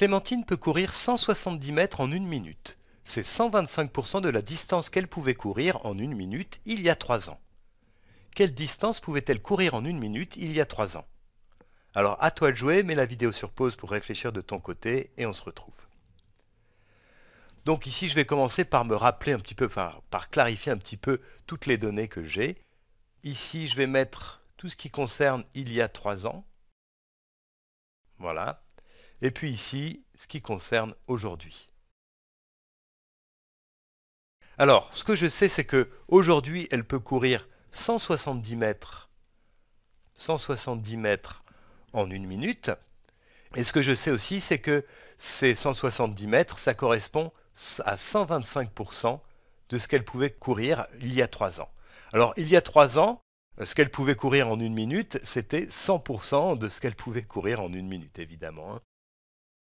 Clémentine peut courir 170 mètres en une minute. C'est 125% de la distance qu'elle pouvait courir en une minute il y a trois ans. Quelle distance pouvait-elle courir en une minute il y a trois ans Alors à toi de jouer, mets la vidéo sur pause pour réfléchir de ton côté et on se retrouve. Donc ici, je vais commencer par me rappeler un petit peu, par, clarifier un petit peu toutes les données que j'ai. Ici, je vais mettre tout ce qui concerne il y a trois ans. Voilà. Et puis ici, ce qui concerne aujourd'hui. Alors, ce que je sais, c'est que aujourd'hui, elle peut courir 170 mètres, 170 mètres en une minute. Et ce que je sais aussi, c'est que ces 170 mètres, ça correspond à 125% de ce qu'elle pouvait courir il y a 3 ans. Alors, il y a 3 ans, ce qu'elle pouvait courir en une minute, c'était 100% de ce qu'elle pouvait courir en une minute, évidemment. Hein.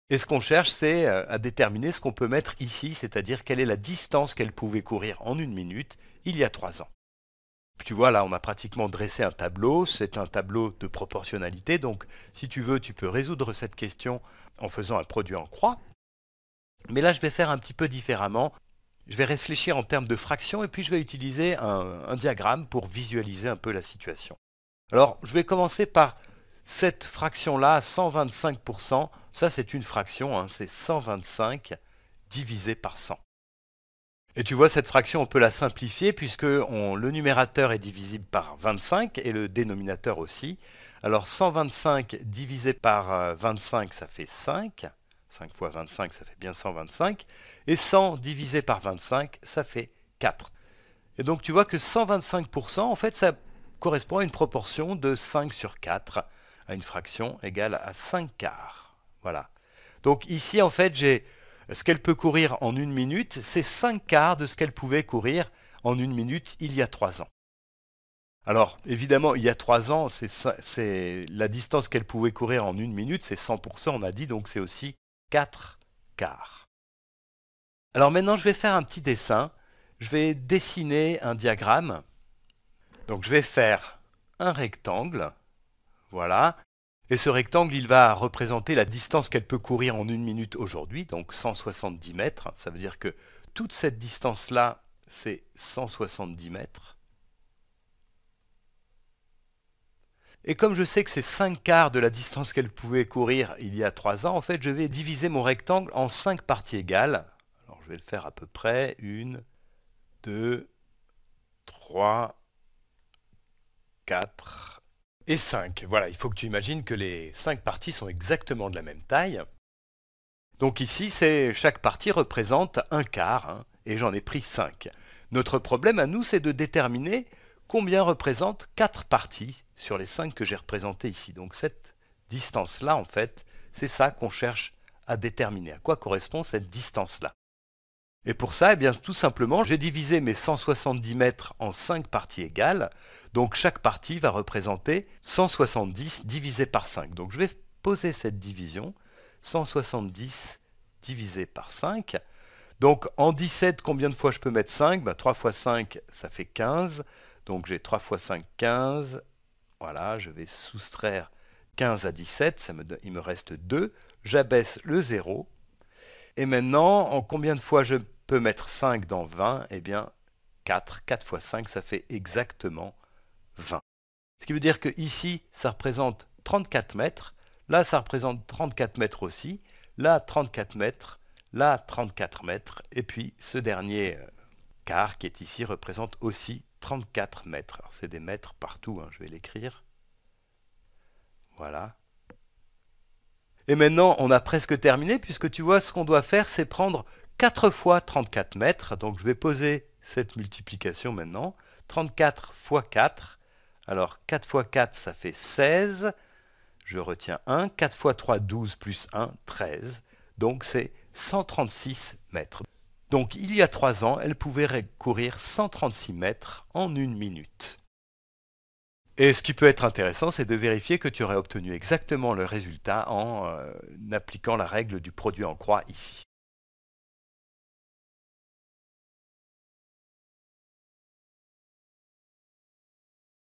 Et ce qu'on cherche, c'est euh, à déterminer ce qu'on peut mettre ici, c'est-à-dire quelle est la distance qu'elle pouvait courir en une minute il y a trois ans. Tu vois, là, on a pratiquement dressé un tableau. C'est un tableau de proportionnalité. Donc, si tu veux, tu peux résoudre cette question en faisant un produit en croix. Mais là, je vais faire un petit peu différemment. Je vais réfléchir en termes de fractions et puis je vais utiliser un diagramme pour visualiser un peu la situation. Alors, je vais commencer par cette fraction-là, 125%, ça c'est une fraction, hein, c'est 125 divisé par 100. Et tu vois, cette fraction, on peut la simplifier puisque le numérateur est divisible par 25 et le dénominateur aussi. Alors 125 divisé par 25, euh, ça fait 5. 5 fois 25, ça fait bien 125. Et 100 divisé par 25, ça fait 4. Et donc tu vois que 125%, en fait, ça correspond à une proportion de 5 sur 4 à une fraction égale à 5 quarts. Voilà. Donc ici, en fait, j'ai ce qu'elle peut courir en une minute, c'est 5 quarts de ce qu'elle pouvait courir en une minute il y a 3 ans. Alors, évidemment, il y a 3 ans, c'est la distance qu'elle pouvait courir en une minute, c'est 100%, on a dit, donc c'est aussi 4 quarts. Alors maintenant, je vais faire un petit dessin. Je vais dessiner un diagramme. Donc je vais faire un rectangle voilà. Et ce rectangle, il va représenter la distance qu'elle peut courir en une minute aujourd'hui, donc 170 mètres. Ça veut dire que toute cette distance-là, c'est 170 mètres. Et comme je sais que c'est 5 quarts de la distance qu'elle pouvait courir il y a 3 ans, en fait, je vais diviser mon rectangle en 5 parties égales. Alors, je vais le faire à peu près. 1, 2, 3, 4, et 5. Voilà, il faut que tu imagines que les 5 parties sont exactement de la même taille. Donc ici, chaque partie représente un quart, hein, et j'en ai pris 5. Notre problème à nous, c'est de déterminer combien représentent 4 parties sur les 5 que j'ai représentées ici. Donc cette distance-là, en fait, c'est ça qu'on cherche à déterminer. À quoi correspond cette distance-là et pour ça, eh bien, tout simplement, j'ai divisé mes 170 mètres en 5 parties égales. Donc chaque partie va représenter 170 divisé par 5. Donc je vais poser cette division. 170 divisé par 5. Donc en 17, combien de fois je peux mettre 5 3 bah, fois 5, ça fait 15. Donc j'ai 3 fois 5, 15. Voilà, je vais soustraire 15 à 17. Ça il me reste 2. J'abaisse le 0. Et maintenant, en combien de fois je peut mettre 5 dans 20, et eh bien 4, 4 fois 5, ça fait exactement 20. Ce qui veut dire que ici, ça représente 34 mètres, là ça représente 34 mètres aussi, là 34 mètres, là 34 mètres, et puis ce dernier euh, quart qui est ici représente aussi 34 mètres. Alors, C'est des mètres partout, hein, je vais l'écrire. Voilà. Et maintenant, on a presque terminé, puisque tu vois, ce qu'on doit faire, c'est prendre 4 fois 34 mètres, donc je vais poser cette multiplication maintenant. 34 fois 4, alors 4 fois 4 ça fait 16, je retiens 1, 4 fois 3 12 plus 1 13, donc c'est 136 mètres. Donc il y a 3 ans, elle pouvait courir 136 mètres en une minute. Et ce qui peut être intéressant, c'est de vérifier que tu aurais obtenu exactement le résultat en euh, appliquant la règle du produit en croix ici.